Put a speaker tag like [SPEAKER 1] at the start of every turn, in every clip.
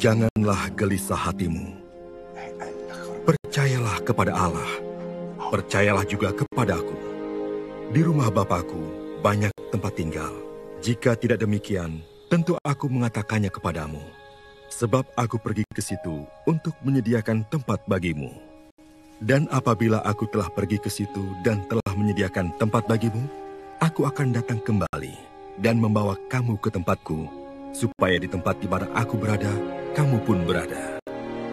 [SPEAKER 1] Janganlah gelisah hatimu. Percayalah kepada Allah. Percayalah juga kepada Aku. Di rumah Bapakku banyak tempat tinggal. Jika tidak demikian, tentu aku mengatakannya kepadamu. Sebab aku pergi ke situ untuk menyediakan tempat bagimu. Dan apabila aku telah pergi ke situ dan telah menyediakan tempat bagimu, aku akan datang kembali dan membawa kamu ke tempatku supaya di tempat di mana aku berada, kamu pun berada.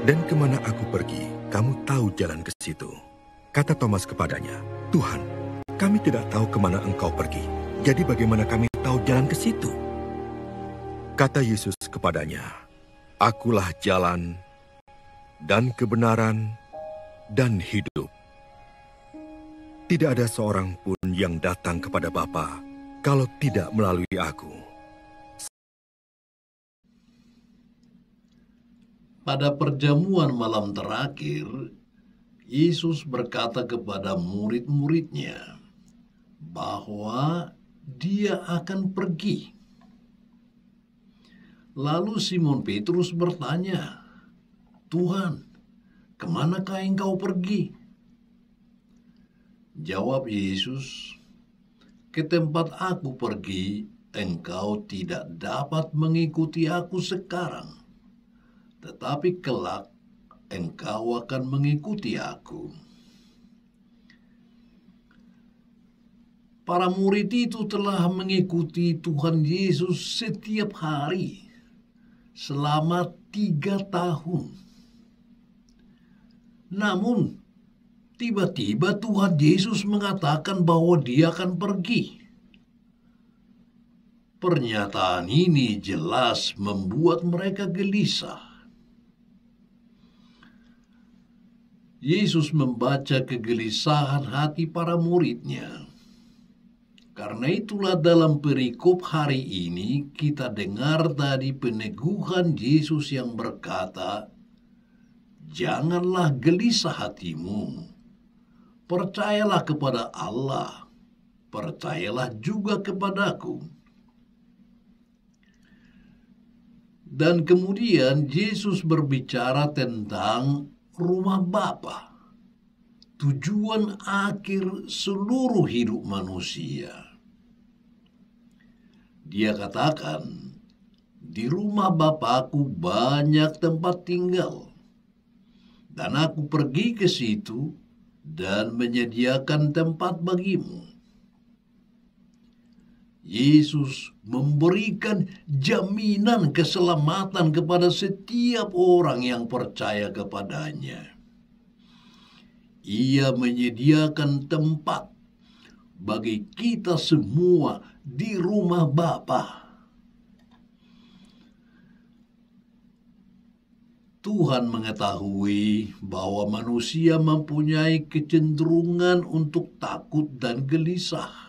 [SPEAKER 1] Dan kemana aku pergi, kamu tahu jalan ke situ. Kata Thomas kepadanya, Tuhan, kami tidak tahu kemana engkau pergi. Jadi bagaimana kami tahu jalan ke situ? Kata Yesus kepadanya, Akulah jalan dan kebenaran dan hidup. Tidak ada seorang pun yang datang kepada Bapa kalau tidak melalui aku.
[SPEAKER 2] Pada perjamuan malam terakhir, Yesus berkata kepada murid-muridnya bahwa dia akan pergi. Lalu Simon Petrus bertanya, Tuhan, kemanakah engkau pergi? Jawab Yesus, ke tempat aku pergi, engkau tidak dapat mengikuti aku sekarang tetapi kelak engkau akan mengikuti aku. Para murid itu telah mengikuti Tuhan Yesus setiap hari selama tiga tahun. Namun, tiba-tiba Tuhan Yesus mengatakan bahwa dia akan pergi. Pernyataan ini jelas membuat mereka gelisah Yesus membaca kegelisahan hati para muridnya. Karena itulah dalam perikop hari ini kita dengar tadi peneguhan Yesus yang berkata, Janganlah gelisah hatimu, percayalah kepada Allah, percayalah juga kepadaku. Dan kemudian Yesus berbicara tentang rumah Bapa, tujuan akhir seluruh hidup manusia. Dia katakan, di rumah Bapakku banyak tempat tinggal, dan aku pergi ke situ dan menyediakan tempat bagimu Yesus memberikan jaminan keselamatan kepada setiap orang yang percaya kepadanya. Ia menyediakan tempat bagi kita semua di rumah Bapa. Tuhan mengetahui bahwa manusia mempunyai kecenderungan untuk takut dan gelisah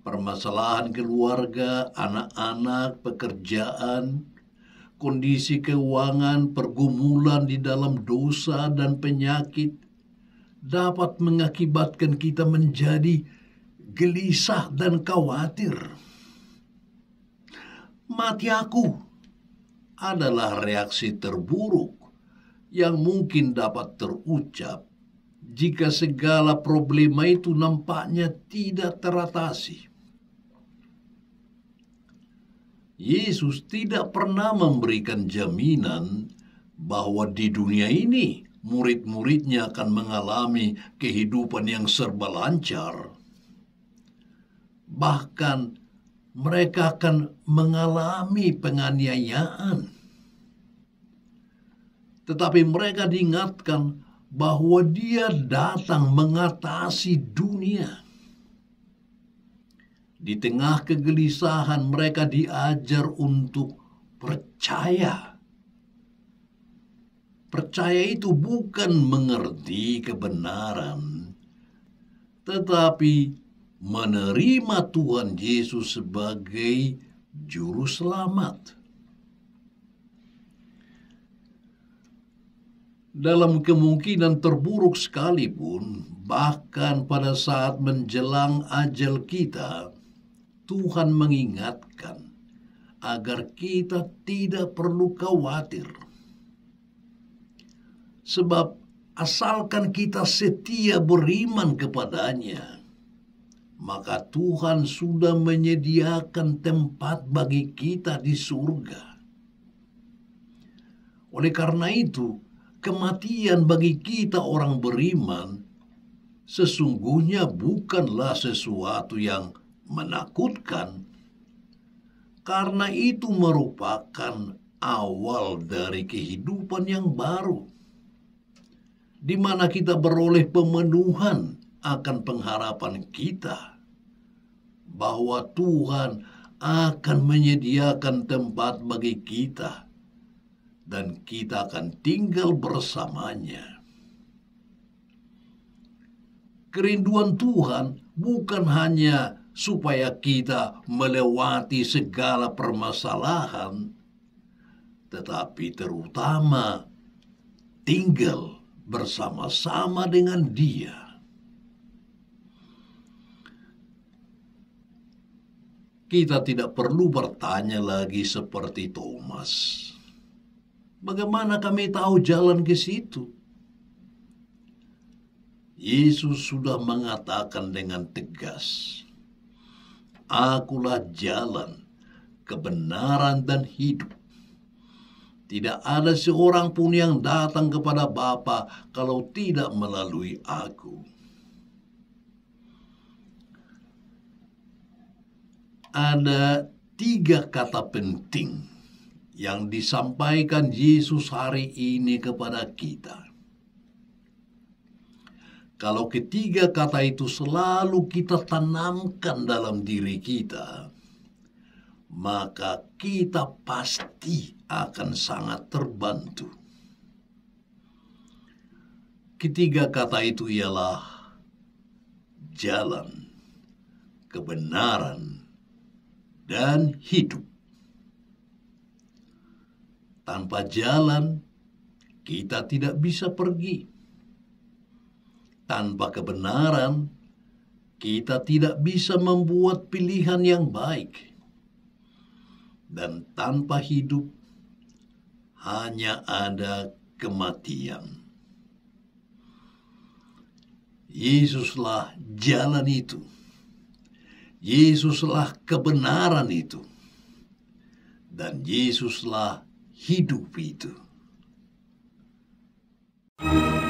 [SPEAKER 2] permasalahan keluarga, anak-anak, pekerjaan, kondisi keuangan, pergumulan di dalam dosa dan penyakit dapat mengakibatkan kita menjadi gelisah dan khawatir. Mati aku adalah reaksi terburuk yang mungkin dapat terucap jika segala problema itu nampaknya tidak teratasi Yesus tidak pernah memberikan jaminan bahwa di dunia ini murid-muridnya akan mengalami kehidupan yang serba lancar. Bahkan mereka akan mengalami penganiayaan. Tetapi mereka diingatkan bahwa dia datang mengatasi dunia. Di tengah kegelisahan mereka diajar untuk percaya. Percaya itu bukan mengerti kebenaran, tetapi menerima Tuhan Yesus sebagai juru selamat. Dalam kemungkinan terburuk sekalipun, bahkan pada saat menjelang ajal kita, Tuhan mengingatkan agar kita tidak perlu khawatir. Sebab asalkan kita setia beriman kepadanya, maka Tuhan sudah menyediakan tempat bagi kita di surga. Oleh karena itu, kematian bagi kita orang beriman sesungguhnya bukanlah sesuatu yang menakutkan, karena itu merupakan awal dari kehidupan yang baru, di mana kita beroleh pemenuhan akan pengharapan kita bahwa Tuhan akan menyediakan tempat bagi kita, dan kita akan tinggal bersamanya. Kerinduan Tuhan bukan hanya supaya kita melewati segala permasalahan, tetapi terutama tinggal bersama-sama dengan Dia. kita tidak perlu bertanya lagi seperti Thomas. Bagaimana kami tahu jalan ke situ? Yesus sudah mengatakan dengan tegas, Akulah jalan, kebenaran, dan hidup. Tidak ada seorang pun yang datang kepada Bapa kalau tidak melalui aku. Ada tiga kata penting yang disampaikan Yesus hari ini kepada kita kalau ketiga kata itu selalu kita tanamkan dalam diri kita, maka kita pasti akan sangat terbantu. Ketiga kata itu ialah jalan, kebenaran, dan hidup. Tanpa jalan, kita tidak bisa pergi tanpa kebenaran, kita tidak bisa membuat pilihan yang baik. Dan tanpa hidup, hanya ada kematian. Yesuslah jalan itu. Yesuslah kebenaran itu. Dan Yesuslah hidup itu. thank you